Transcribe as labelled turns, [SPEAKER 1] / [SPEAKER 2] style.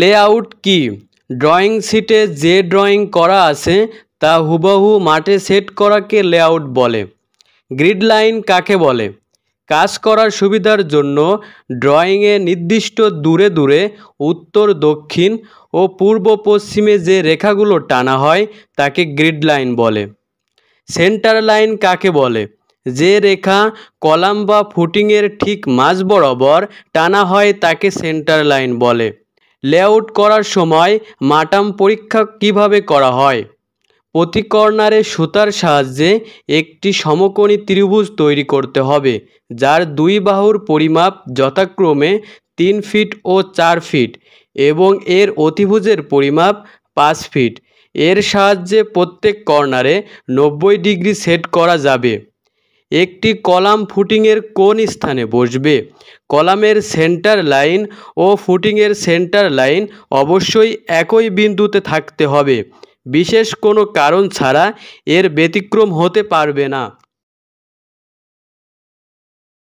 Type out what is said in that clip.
[SPEAKER 1] layout কি drawing শিটে যে ড্রয়িং করা আছে তা হুবহু মাঠে সেট করাকে লেআউট বলে গ্রিড লাইন কাকে বলে কাজ করার সুবিধার জন্য ড্রয়িংয়ে নির্দিষ্ট দূরে দূরে উত্তর দক্ষিণ ও পূর্ব পশ্চিমে যে রেখাগুলো টানা হয় তাকে গ্রিড লাইন বলে সেন্টার লাইন কাকে বলে যে রেখা কলাম বা ফুটিংয়ের ঠিক মাঝ বরাবর টানা হয় তাকে সেন্টার লাইন বলে লেআউট করার সময় মাটাম পরীক্ষা কিভাবে করা হয় প্রতি কর্নারে সুতার সাহায্যে একটি সমকোণী ত্রিভুজ তৈরি করতে হবে যার দুই বাহুর পরিমাপ যথাক্রমে তিন ফিট ও চার ফিট এবং এর অতিভুজের পরিমাপ পাঁচ ফিট এর সাহায্যে প্রত্যেক কর্নারে নব্বই ডিগ্রি সেট করা যাবে একটি কলাম ফুটিংয়ের কোন স্থানে বসবে কলামের সেন্টার লাইন ও ফুটিংয়ের সেন্টার লাইন অবশ্যই একই বিন্দুতে থাকতে হবে বিশেষ কোনো কারণ ছাড়া এর ব্যতিক্রম হতে পারবে না